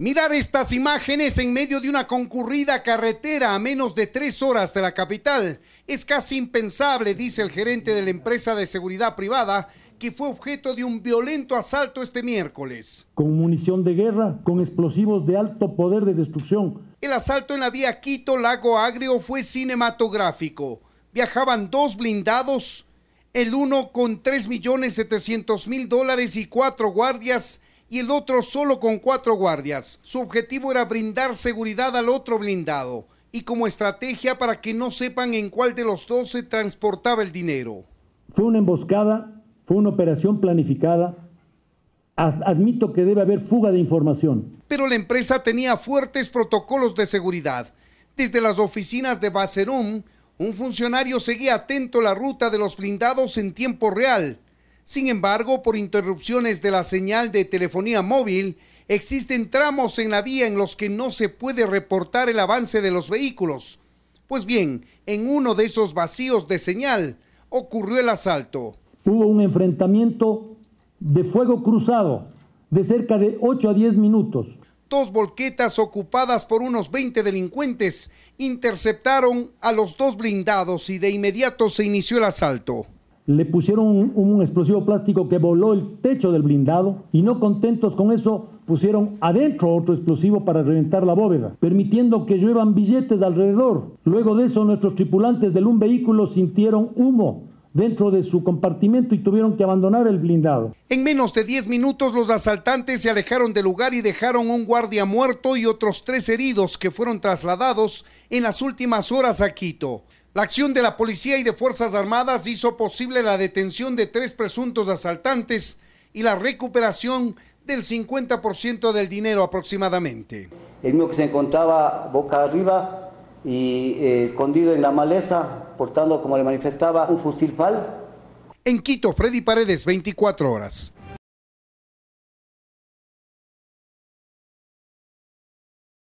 Mirar estas imágenes en medio de una concurrida carretera a menos de tres horas de la capital es casi impensable, dice el gerente de la empresa de seguridad privada, que fue objeto de un violento asalto este miércoles. Con munición de guerra, con explosivos de alto poder de destrucción. El asalto en la vía Quito-Lago Agrio fue cinematográfico. Viajaban dos blindados, el uno con 3.700.000 dólares y cuatro guardias y el otro solo con cuatro guardias. Su objetivo era brindar seguridad al otro blindado y como estrategia para que no sepan en cuál de los dos se transportaba el dinero. Fue una emboscada, fue una operación planificada. Admito que debe haber fuga de información. Pero la empresa tenía fuertes protocolos de seguridad. Desde las oficinas de Baserum, un funcionario seguía atento la ruta de los blindados en tiempo real sin embargo, por interrupciones de la señal de telefonía móvil, existen tramos en la vía en los que no se puede reportar el avance de los vehículos. Pues bien, en uno de esos vacíos de señal ocurrió el asalto. Hubo un enfrentamiento de fuego cruzado de cerca de 8 a 10 minutos. Dos volquetas ocupadas por unos 20 delincuentes interceptaron a los dos blindados y de inmediato se inició el asalto le pusieron un, explosivo plástico que voló el techo del blindado y no contentos con eso pusieron adentro otro explosivo para reventar la bóveda, permitiendo que lluevan billetes alrededor. Luego de eso nuestros tripulantes del un vehículo sintieron humo dentro de su compartimento y tuvieron que abandonar el blindado. En menos de 10 minutos los asaltantes se alejaron del lugar y dejaron un guardia muerto y otros tres heridos que fueron trasladados en las últimas horas a Quito. La acción de la policía y de Fuerzas Armadas hizo posible la detención de tres presuntos asaltantes y la recuperación del 50% del dinero aproximadamente. El mío que se encontraba boca arriba y eh, escondido en la maleza, portando, como le manifestaba, un fusil FAL. En Quito, Freddy Paredes, 24 horas.